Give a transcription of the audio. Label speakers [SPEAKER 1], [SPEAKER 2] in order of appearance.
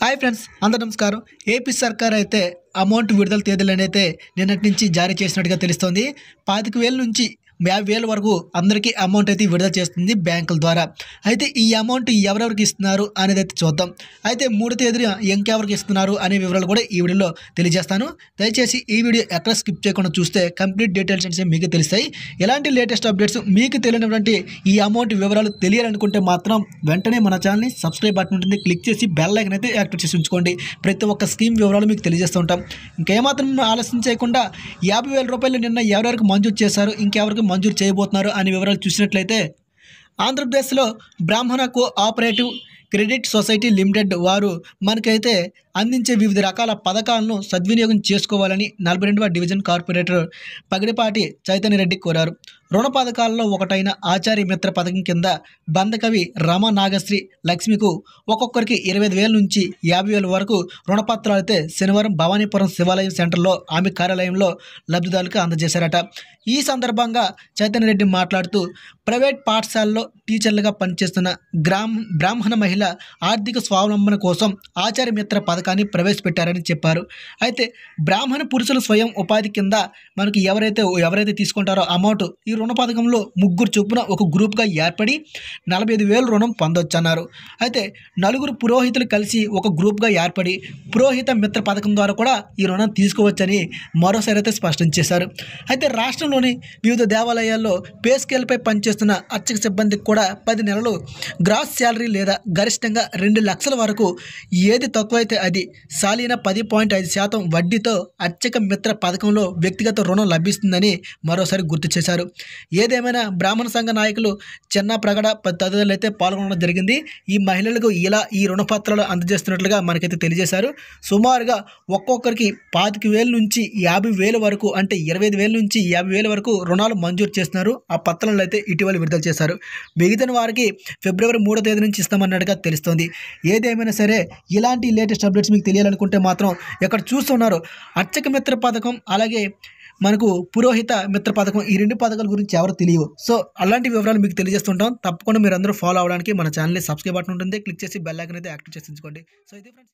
[SPEAKER 1] hi friends అందరు నమస్కారం AP సర్కార్ అయితే అమౌంట్ విడుదల తేదీలనైతే నిన్నటి నుంచి జారీ చేసినట్టుగా తెలుస్తోంది పాతిక వేల నుంచి యాభై వేల వరకు అందరికీ అమౌంట్ అయితే విడుదల చేస్తుంది బ్యాంకుల ద్వారా అయితే ఈ అమౌంట్ ఎవరెవరికి ఇస్తున్నారు అనేది అయితే చూద్దాం అయితే మూడు తేదీన ఇంకెవరికి ఇస్తున్నారు అనే వివరాలు కూడా ఈ వీడియోలో తెలియజేస్తాను దయచేసి ఈ వీడియో ఎక్కడ స్కిప్ చేయకుండా చూస్తే కంప్లీట్ డీటెయిల్స్ అనేసి మీకు తెలుస్తాయి ఎలాంటి లేటెస్ట్ అప్డేట్స్ మీకు తెలియనటువంటి ఈ అమౌంట్ వివరాలు తెలియాలనుకుంటే మాత్రం వెంటనే మన ఛానల్ని సబ్స్క్రైబ్ బటన్ ఉంటుంది క్లిక్ చేసి బెల్ లైక్ అయితే యాక్టివేట్ చేసి ఉంచుకోండి ప్రతి ఒక్క స్కీమ్ వివరాలు మీకు తెలియజేస్తూ ఉంటాం ఇంకేమాత్రం ఆలస్యం చేయకుండా యాభై వేల రూపాయలు నిన్న ఎవరెవరికి మంజూరు చేశారు ఇంకెవరికి మంజూరు చేయబోతున్నారు అనే వివరాలు చూసినట్లయితే ఆంధ్రప్రదేశ్లో బ్రాహ్మణ కోఆపరేటివ్ క్రెడిట్ సొసైటీ లిమిటెడ్ వారు మనకైతే అందించే వివిధ రకాల పథకాలను సద్వినియోగం చేసుకోవాలని నలభై రెండవ డివిజన్ కార్పొరేటర్ పగిడిపాటి చైతన్య రెడ్డి కోరారు రుణ పథకాల్లో ఒకటైన ఆచార్య మిత్ర పథకం కింద బంధకవి రమ నాగశ్రీ లక్ష్మికు ఒక్కొక్కరికి ఇరవై వేల నుంచి యాభై వేల వరకు రుణపత్రాలు అయితే శనివారం భవానీపురం శివాలయం సెంటర్లో ఆమె కార్యాలయంలో లబ్ధిదారులకు అందజేశారట ఈ సందర్భంగా చైతన్య రెడ్డి మాట్లాడుతూ ప్రైవేట్ పాఠశాలలో టీచర్లుగా పనిచేస్తున్న గ్రామ బ్రాహ్మణ మహిళ ఆర్థిక స్వావలంబన కోసం ఆచార్య మిత్ర పథకాన్ని ప్రవేశపెట్టారని చెప్పారు అయితే బ్రాహ్మణ పురుషుల స్వయం ఉపాధి కింద మనకి ఎవరైతే ఎవరైతే తీసుకుంటారో అమౌంట్ ఈ రుణ పథకంలో ముగ్గురు చొప్పున ఒక గ్రూప్గా ఏర్పడి నలభై ఐదు వేలు రుణం పొందొచ్చన్నారు అయితే నలుగురు పురోహితులు కలిసి ఒక గ్రూప్గా ఏర్పడి పురోహిత మిత్ర పథకం ద్వారా కూడా ఈ రుణం తీసుకోవచ్చని మరోసారి అయితే స్పష్టం చేశారు అయితే రాష్ట్రంలోని వివిధ దేవాలయాల్లో పే స్కేల్పై పనిచేస్తున్న అర్చక సిబ్బందికి కూడా పది నెలలు గ్రాస్ శాలరీ లేదా గరిష్టంగా రెండు లక్షల వరకు ఏది తక్కువైతే అది సాలిన పది పాయింట్ ఐదు శాతం వడ్డీతో అర్చక మిత్ర పథకంలో వ్యక్తిగత రుణం లభిస్తుందని మరోసారి గుర్తు చేశారు ఏదేమైనా బ్రాహ్మణ సంఘ నాయకులు చిన్న ప్రగడ తదితరులు అయితే పాల్గొనడం జరిగింది ఈ మహిళలకు ఇలా ఈ రుణపత్రాలు అందజేస్తున్నట్లుగా మనకైతే తెలియజేశారు సుమారుగా ఒక్కొక్కరికి పాతిక వేల నుంచి యాభై వేల వరకు అంటే ఇరవై ఐదు వేల నుంచి యాభై వేల వరకు రుణాలు మంజూరు చేస్తున్నారు ఆ పత్రాలను అయితే ఇటీవల విడుదల చేశారు మిగతా వారికి ఫిబ్రవరి మూడో తేదీ నుంచి ఇస్తామన్నట్టుగా తెలుస్తోంది ఏదేమైనా సరే ఇలాంటి లేటెస్ట్ అప్డేట్స్ మీకు తెలియాలనుకుంటే మాత్రం ఇక్కడ చూస్తున్నారు అర్చక మిత్ర పథకం అలాగే మనకు పురోహిత మిత్ర పథకం ఈ రెండు పథకాల గురించి ఎవరు తెలియవు సో అలాంటి వివరాలు మీకు తెలియజేస్తుంటాం తప్పకుండా మీరు అందరూ ఫాలో అవడానికి మన ఛానల్ని సబ్స్క్రైబ్ బటన్ ఉంటుంది క్లిక్ చేసి బెల్లైకన్ అయితే యాక్టివ్ చేసి ఉంచుకోండి సో ఇది ఫ్రెండ్స్